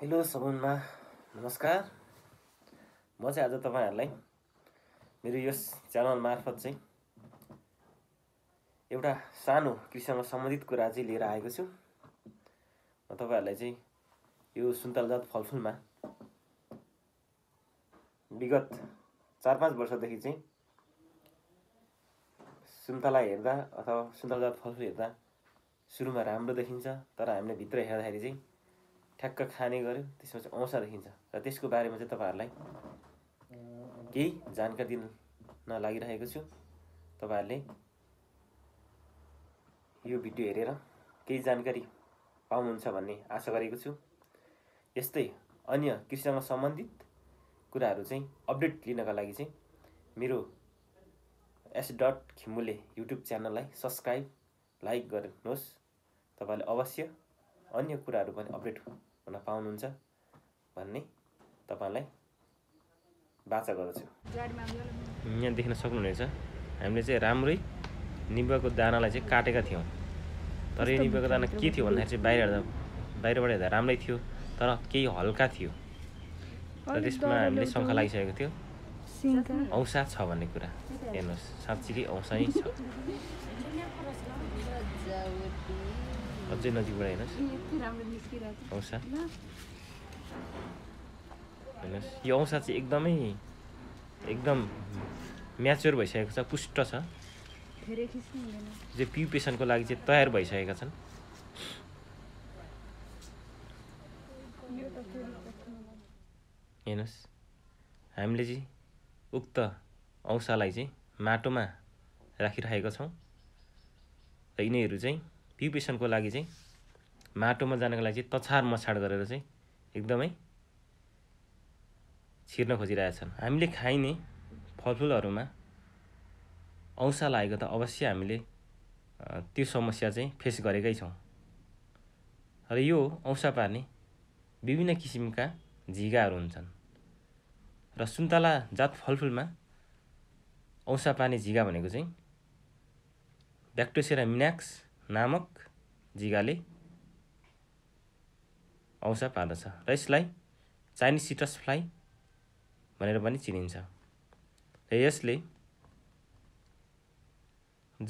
hello सबैमा नमस्कार म चाहिँ आज तपाईँहरूलाई मेरो यस च्यानल मार्फत चाहिँ एउटा सानो कृषिसँग सम्बन्धित कुरा चाहिँ लिएर आएको छु म तपाईँहरूलाई चाहिँ यो सुन्तला जात फलफुलमा विगत चार पाँच वर्षदेखि चाहिँ सुन्तला हेर्दा अथवा सुन्तला जात फलफुल हेर्दा सुरुमा राम्रो देखिन्छ तर हामीले भित्र हेर्दाखेरि चाहिँ ठ्याक्क खाने गर्यो त्यसमा चाहिँ औँसा देखिन्छ र त्यसको बारेमा चाहिँ तपाईँहरूलाई केही जानकारी दिन लागिरहेको छु तपाईँहरूले यो भिडियो हेरेर केही जानकारी पाउनुहुन्छ भन्ने आशा गरेको छु यस्तै अन्य कृषिसँग सम्बन्धित कुराहरू चाहिँ अपडेट लिनका लागि चाहिँ मेरो एस डट खिमुले युट्युब च्यानललाई सब्सक्राइब लाइक गर्नुहोस् तपाईँले अवश्य अन्य कुराहरू पनि अपडेट हुन पाउनुहुन्छ भन्ने तपाईँलाई बाचा गर्दछु यहाँ देख्न सक्नुहुनेछ हामीले चाहिँ राम्रै निम्बको दानालाई चाहिँ काटेका थियौँ तर यो निम्बको दाना के थियो भन्दाखेरि चाहिँ बाहिर हेर्दा बाहिरबाट हेर्दा राम्रै थियो तर केही हल्का थियो र त्यसमा हामीले शङ्खा लागिसकेको थियो औँसा छ भन्ने कुरा हेर्नुहोस् साँच्चीकै औँसा नै छ अझै नजिकबाट हेर्नुहोस् औँसा हेर्नुहोस् यो औँसा चाहिँ एकदमै एकदम म्याच्योर भइसकेको छ पुष्ट छ जो प्युपेसनको लागि चाहिँ तयार भइसकेका छन् हेर्नुहोस् हामीले चाहिँ उक्त औँसालाई चाहिँ माटोमा राखिराखेका छौँ र यिनीहरू चाहिँ प्युपेसनको लागि चाहिँ माटोमा जानको लागि चाहिँ तछार मछाड गरेर चाहिँ एकदमै छिर्न खोजिरहेछन् हामीले खाइने फलफुलहरूमा औँसा लागेको त अवश्य हामीले त्यो समस्या चाहिँ फेस गरेकै छौँ र यो औँसा पार्ने विभिन्न किसिमका झिगाहरू हुन्छन् र सुन्तला जात फलफुलमा औँसा पार्ने झिगा भनेको चाहिँ ब्याक्टोसेरा मिनाक्स नामक जिगाले औसा पार्दछ र यसलाई चाइनिज सिटस फ्लाइ भनेर पनि चिनिन्छ र यसले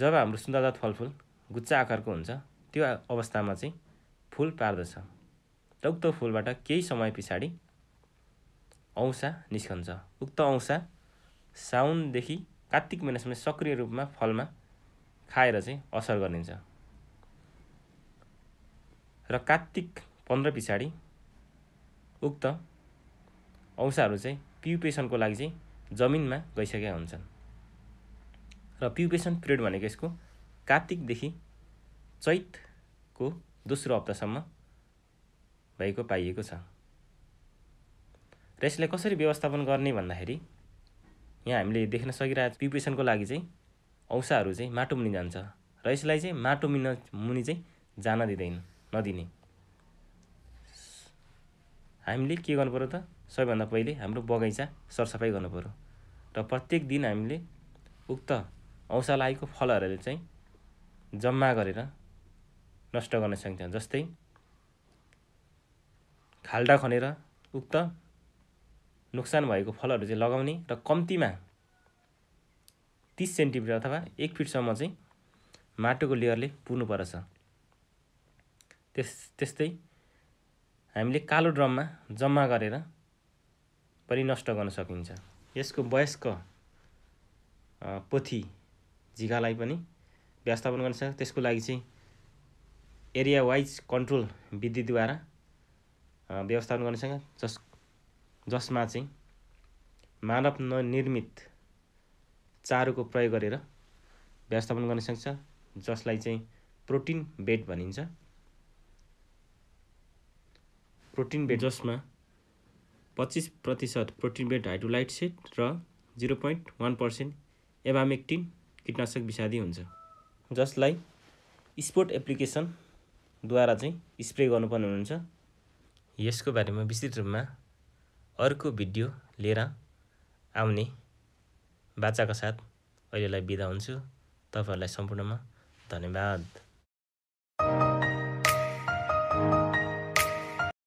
जब हाम्रो सुन्दरदात फलफुल गुच्चा आकारको हुन्छ त्यो अवस्थामा चाहिँ फुल पार्दछ र उक्त फुलबाट केही समय पछाडि औँसा निस्कन्छ उक्त औँसा साउनदेखि कार्तिक महिनासम्म सक्रिय रूपमा फलमा खाएर चाहिँ असर गरिन्छ र कात्तिक पन्ध्र पछाडि उक्त औँसाहरू चाहिँ प्युपेसनको लागि चाहिँ जमिनमा गइसकेका हुन्छन् र प्युपेसन पिरियड भनेको यसको कात्तिकदेखि चैतको दोस्रो हप्तासम्म भएको पाइएको छ र यसलाई कसरी व्यवस्थापन गर्ने भन्दाखेरि यहाँ हामीले देख्न सकिरहेको प्युपेसनको लागि चाहिँ औँसाहरू चाहिँ माटो मुनि जान्छ र यसलाई चाहिँ माटो मुनि मुनि चाहिँ जान दिँदैन नदिने हामीले के गर्नुपऱ्यो त सबैभन्दा पहिले हाम्रो बगैँचा सरसफाइ गर्नुपऱ्यो र प्रत्येक दिन हामीले उक्त औँसालाइको फलहरूले चाहिँ जम्मा गरेर नष्ट गर्न सकिन्छ जस्तै खाल्डा खनेर उक्त नोक्सान भएको फलहरू चाहिँ लगाउने र कम्तीमा तिस सेन्टिमिटर अथवा एक फिटसम्म चाहिँ माटोको लेयरले पुर्नुपर्छ त्यस त्यस्तै हामीले कालो ड्रममा जम्मा गरेर पनि नष्ट गर्न सकिन्छ यसको वयस्क पोथी झिगालाई पनि व्यवस्थापन गर्न सक्छ त्यसको लागि चाहिँ एरिया वाइज कन्ट्रोल विधिद्वारा व्यवस्थापन गर्न सक्छ जस जसमा चाहिँ मानव ननिर्मित चारोको प्रयोग गरेर व्यवस्थापन गर्न सक्छ जसलाई चाहिँ प्रोटिन बेड भनिन्छ प्रोटिन बेड जसमा पच्चिस प्रतिशत प्रोटिन बेड हाइड्रोलाइट सेट र zero point one percent abamectin कीटनाशक विषादी हुन्छ जसलाई स्पोर्ट एप्लिकेसनद्वारा चाहिँ स्प्रे गर्नुपर्ने हुन्छ यसको बारेमा विस्तृत रूपमा अर्को भिडियो लिएर आउने बाचाका साथ अहिलेलाई बिदा हुन्छु तपाईँहरूलाई सम्पूर्णमा धन्यवाद